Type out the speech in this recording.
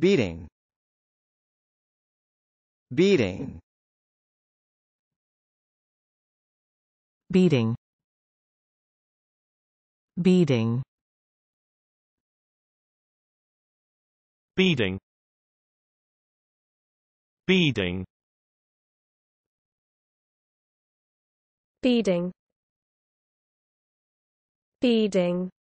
beating beating beating beating beating beating beading beading